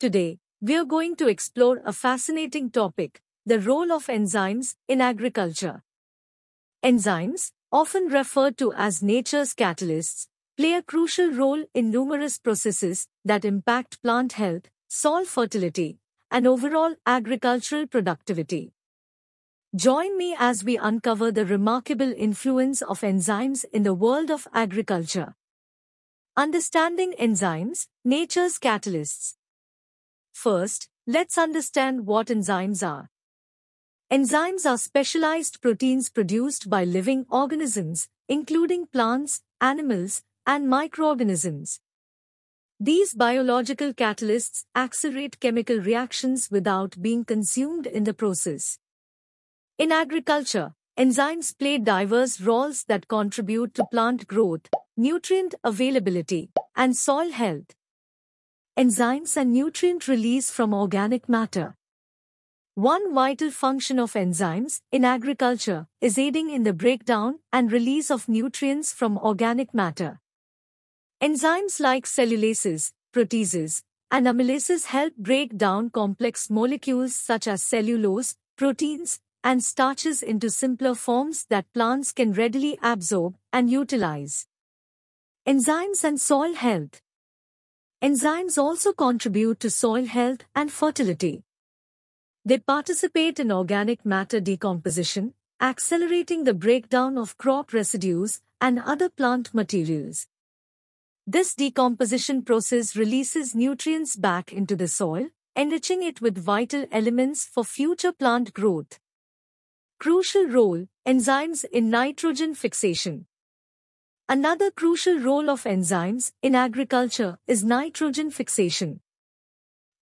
Today, we're going to explore a fascinating topic the role of enzymes in agriculture. Enzymes, often referred to as nature's catalysts, play a crucial role in numerous processes that impact plant health, soil fertility, and overall agricultural productivity. Join me as we uncover the remarkable influence of enzymes in the world of agriculture. Understanding enzymes, nature's catalysts, First, let's understand what enzymes are. Enzymes are specialized proteins produced by living organisms, including plants, animals, and microorganisms. These biological catalysts accelerate chemical reactions without being consumed in the process. In agriculture, enzymes play diverse roles that contribute to plant growth, nutrient availability, and soil health enzymes and nutrient release from organic matter. One vital function of enzymes in agriculture is aiding in the breakdown and release of nutrients from organic matter. Enzymes like cellulases, proteases, and amylases help break down complex molecules such as cellulose, proteins, and starches into simpler forms that plants can readily absorb and utilize. Enzymes and soil health. Enzymes also contribute to soil health and fertility. They participate in organic matter decomposition, accelerating the breakdown of crop residues and other plant materials. This decomposition process releases nutrients back into the soil, enriching it with vital elements for future plant growth. Crucial role enzymes in nitrogen fixation. Another crucial role of enzymes in agriculture is nitrogen fixation.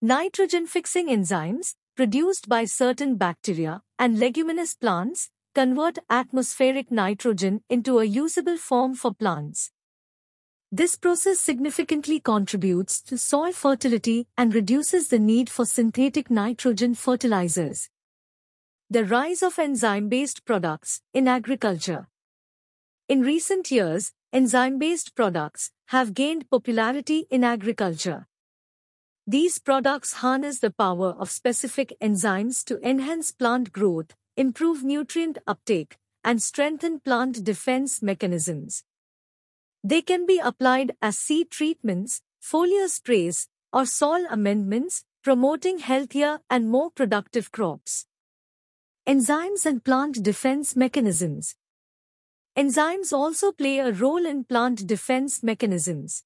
Nitrogen fixing enzymes, produced by certain bacteria and leguminous plants, convert atmospheric nitrogen into a usable form for plants. This process significantly contributes to soil fertility and reduces the need for synthetic nitrogen fertilizers. The rise of enzyme-based products in agriculture in recent years, enzyme-based products have gained popularity in agriculture. These products harness the power of specific enzymes to enhance plant growth, improve nutrient uptake, and strengthen plant defense mechanisms. They can be applied as seed treatments, foliar sprays, or soil amendments, promoting healthier and more productive crops. Enzymes and plant defense mechanisms Enzymes also play a role in plant defense mechanisms.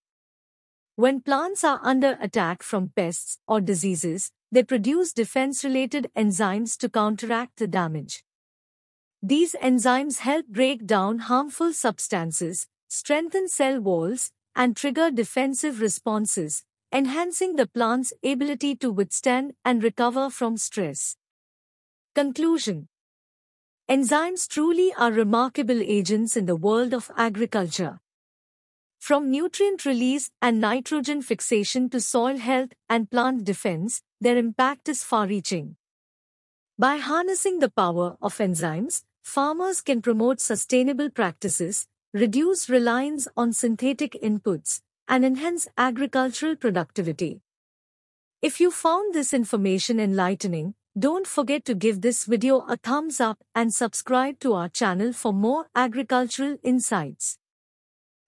When plants are under attack from pests or diseases, they produce defense-related enzymes to counteract the damage. These enzymes help break down harmful substances, strengthen cell walls, and trigger defensive responses, enhancing the plant's ability to withstand and recover from stress. Conclusion Enzymes truly are remarkable agents in the world of agriculture. From nutrient release and nitrogen fixation to soil health and plant defense, their impact is far reaching. By harnessing the power of enzymes, farmers can promote sustainable practices, reduce reliance on synthetic inputs, and enhance agricultural productivity. If you found this information enlightening, don't forget to give this video a thumbs up and subscribe to our channel for more agricultural insights.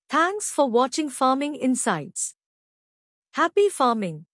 Thanks for watching Farming Insights. Happy farming!